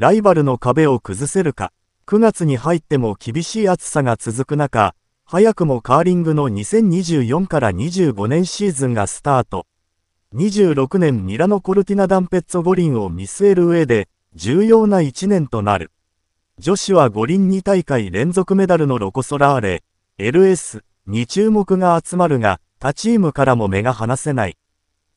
ライバルの壁を崩せるか9月に入っても厳しい暑さが続く中早くもカーリングの2024から25年シーズンがスタート26年ミラノ・コルティナ・ダンペッツォ五輪を見据える上で重要な1年となる女子は五輪2大会連続メダルのロコ・ソラーレ LS に注目が集まるが他チームからも目が離せない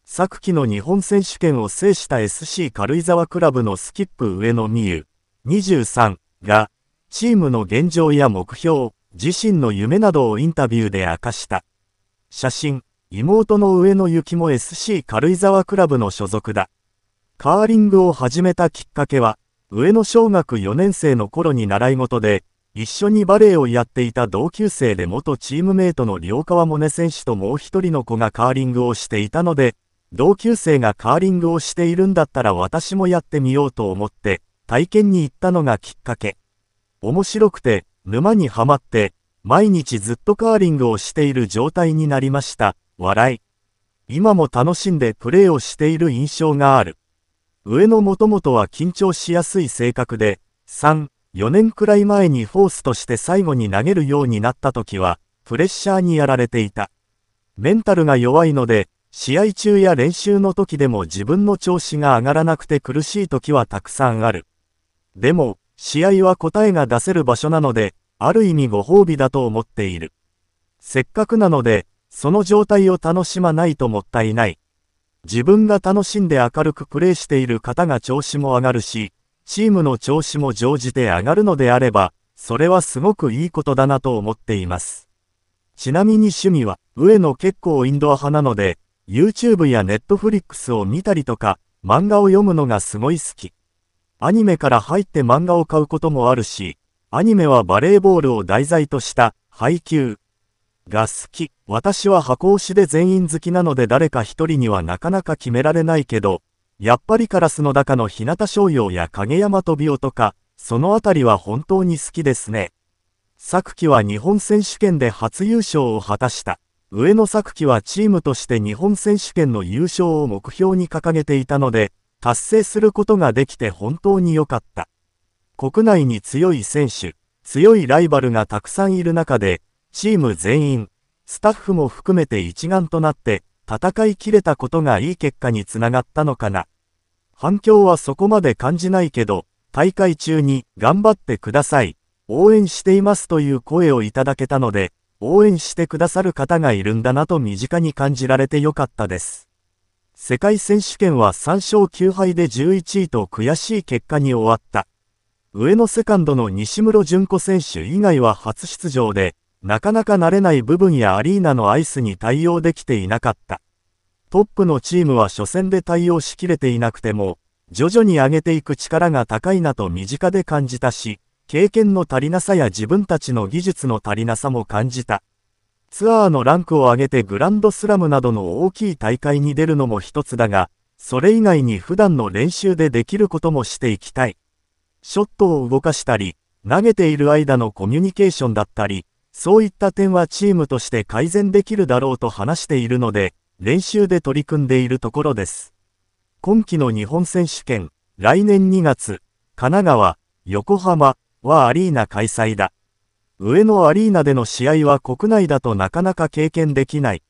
昨季の日本選手権を制した SC 軽井沢クラブのスキップ上野美優23が、チームの現状や目標、自身の夢などをインタビューで明かした。写真、妹の上野幸も SC 軽井沢クラブの所属だ。カーリングを始めたきっかけは、上野小学4年生の頃に習い事で、一緒にバレエをやっていた同級生で元チームメイトの両川萌音選手ともう一人の子がカーリングをしていたので、同級生がカーリングをしているんだったら私もやってみようと思って体験に行ったのがきっかけ面白くて沼にはまって毎日ずっとカーリングをしている状態になりました笑い今も楽しんでプレーをしている印象がある上のもともとは緊張しやすい性格で3、4年くらい前にフォースとして最後に投げるようになった時は、プレッシャーにやられていた。メンタルが弱いので、試合中や練習の時でも自分の調子が上がらなくて苦しい時はたくさんある。でも、試合は答えが出せる場所なので、ある意味ご褒美だと思っている。せっかくなので、その状態を楽しまないともったいない。自分が楽しんで明るくプレーしている方が調子も上がるし、チームの調子も乗じて上がるのであれば、それはすごくいいことだなと思っています。ちなみに趣味は、上野結構インドア派なので、YouTube や Netflix を見たりとか、漫画を読むのがすごい好き。アニメから入って漫画を買うこともあるし、アニメはバレーボールを題材とした配給。が好き。私は箱推しで全員好きなので誰か一人にはなかなか決められないけど、やっぱりカラスの中の日向商用や影山飛雄とか、そのあたりは本当に好きですね。昨季は日本選手権で初優勝を果たした。上野作樹はチームとして日本選手権の優勝を目標に掲げていたので、達成することができて本当に良かった。国内に強い選手、強いライバルがたくさんいる中で、チーム全員、スタッフも含めて一丸となって、戦い切れたことがいい結果につながったのかな。反響はそこまで感じないけど、大会中に頑張ってください。応援していますという声をいただけたので、応援してくださる方がいるんだなと身近に感じられてよかったです。世界選手権は3勝9敗で11位と悔しい結果に終わった。上のセカンドの西室純子選手以外は初出場で、なかなか慣れない部分やアリーナのアイスに対応できていなかった。トップのチームは初戦で対応しきれていなくても、徐々に上げていく力が高いなと身近で感じたし、経験の足りなさや自分たちの技術の足りなさも感じた。ツアーのランクを上げてグランドスラムなどの大きい大会に出るのも一つだが、それ以外に普段の練習でできることもしていきたい。ショットを動かしたり、投げている間のコミュニケーションだったり、そういった点はチームとして改善できるだろうと話しているので、練習で取り組んでいるところです。今季の日本選手権、来年2月、神奈川、横浜、はアリーナ開催だ。上野アリーナでの試合は国内だとなかなか経験できない。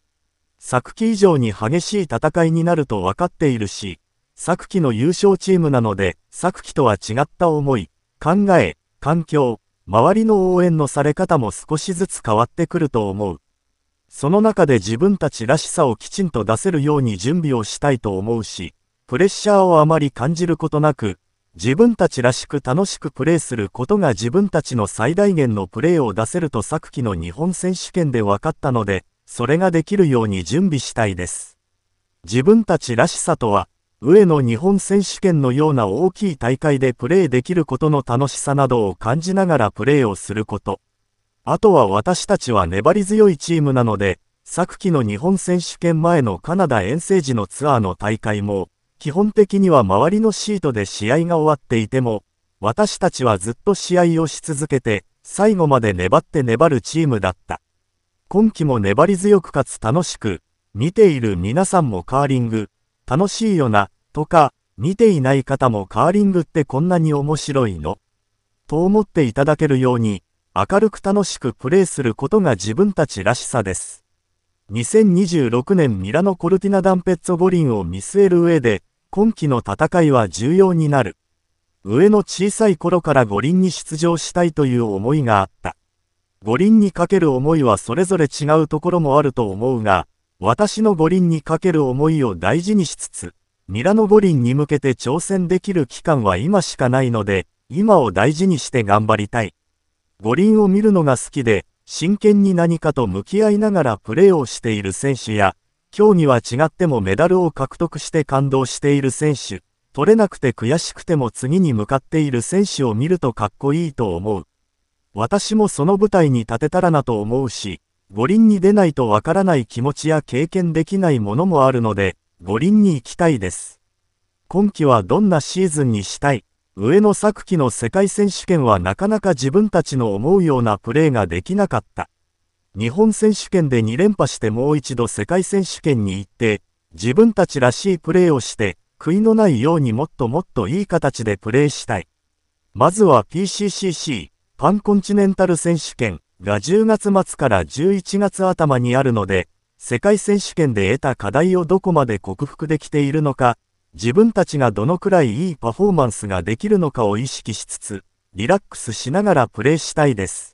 昨季以上に激しい戦いになると分かっているし、昨季の優勝チームなので、昨季とは違った思い、考え、環境、周りの応援のされ方も少しずつ変わってくると思う。その中で自分たちらしさをきちんと出せるように準備をしたいと思うし、プレッシャーをあまり感じることなく、自分たちらしく楽しくプレーすることが自分たちの最大限のプレーを出せると昨季の日本選手権で分かったので、それができるように準備したいです。自分たちらしさとは、上の日本選手権のような大きい大会でプレーできることの楽しさなどを感じながらプレーをすること。あとは私たちは粘り強いチームなので、昨季の日本選手権前のカナダ遠征時のツアーの大会も、基本的には周りのシートで試合が終わっていても、私たちはずっと試合をし続けて、最後まで粘って粘るチームだった。今季も粘り強くかつ楽しく、見ている皆さんもカーリング、楽しいよな、とか、見ていない方もカーリングってこんなに面白いのと思っていただけるように、明るく楽しくプレーすることが自分たちらしさです。2026年ミラノ・コルティナ・ダンペッツォ五輪を見据える上で、今季の戦いは重要になる。上の小さい頃から五輪に出場したいという思いがあった。五輪にかける思いはそれぞれ違うところもあると思うが、私の五輪にかける思いを大事にしつつ、ミラノ五輪に向けて挑戦できる期間は今しかないので、今を大事にして頑張りたい。五輪を見るのが好きで、真剣に何かと向き合いながらプレーをしている選手や、競技は違ってもメダルを獲得して感動している選手、取れなくて悔しくても次に向かっている選手を見るとかっこいいと思う。私もその舞台に立てたらなと思うし、五輪に出ないとわからない気持ちや経験できないものもあるので、五輪に行きたいです。今季はどんなシーズンにしたい上の昨季の世界選手権はなかなか自分たちの思うようなプレーができなかった。日本選手権で2連覇してもう一度世界選手権に行って、自分たちらしいプレーをして、悔いのないようにもっともっといい形でプレーしたい。まずは PCCC、パンコンチネンタル選手権が10月末から11月頭にあるので、世界選手権で得た課題をどこまで克服できているのか、自分たちがどのくらいいいパフォーマンスができるのかを意識しつつ、リラックスしながらプレーしたいです。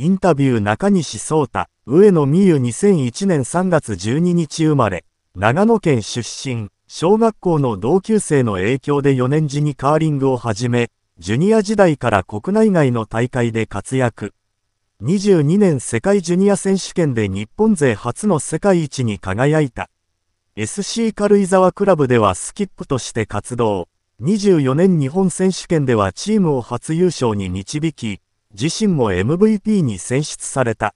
インタビュー中西聡太、上野美優2001年3月12日生まれ、長野県出身、小学校の同級生の影響で4年時にカーリングを始め、ジュニア時代から国内外の大会で活躍。22年世界ジュニア選手権で日本勢初の世界一に輝いた。SC 軽井沢クラブではスキップとして活動。24年日本選手権ではチームを初優勝に導き、自身も MVP に選出された。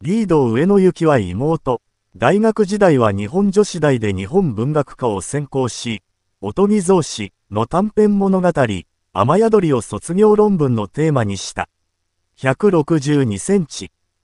リード上野行きは妹。大学時代は日本女子大で日本文学科を専攻し、おとぎ造詞の短編物語、雨宿りを卒業論文のテーマにした。162センチ。